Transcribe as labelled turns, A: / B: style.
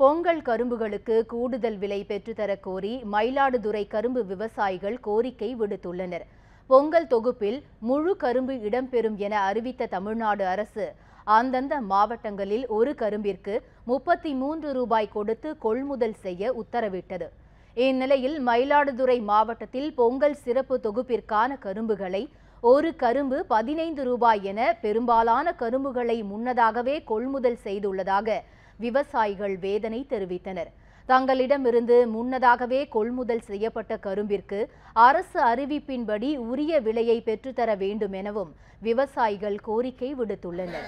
A: பொங்கல் கரும்புகளுக்கு கூடுதல் விலை பெற்றுத்தர கோரி மயிலாடுதுறை கரும்பு விவசாயிகள் கோரிக்கை விடுத்துள்ளனர் பொங்கல் தொகுப்பில் முழு கரும்பு இடம்பெறும் என அறிவித்த தமிழ்நாடு அரசு அந்தந்த மாவட்டங்களில் ஒரு கரும்பிற்கு முப்பத்தி மூன்று ரூபாய் கொடுத்து கொள்முதல் செய்ய உத்தரவிட்டது இந்நிலையில் மயிலாடுதுறை மாவட்டத்தில் பொங்கல் சிறப்பு தொகுப்பிற்கான கரும்புகளை ஒரு கரும்பு பதினைந்து ரூபாய் என பெரும்பாலான கரும்புகளை முன்னதாகவே கொள்முதல் செய்துள்ளதாக விவசாயிகள் வேதனை தெரிவித்தனர் தங்களிடமிருந்து முன்னதாகவே கொள்முதல் செய்யப்பட்ட கரும்பிற்கு அரசு அறிவிப்பின்படி உரிய விலையை பெற்றுத்தர வேண்டும் எனவும் விவசாயிகள் கோரிக்கை விடுத்துள்ளனர்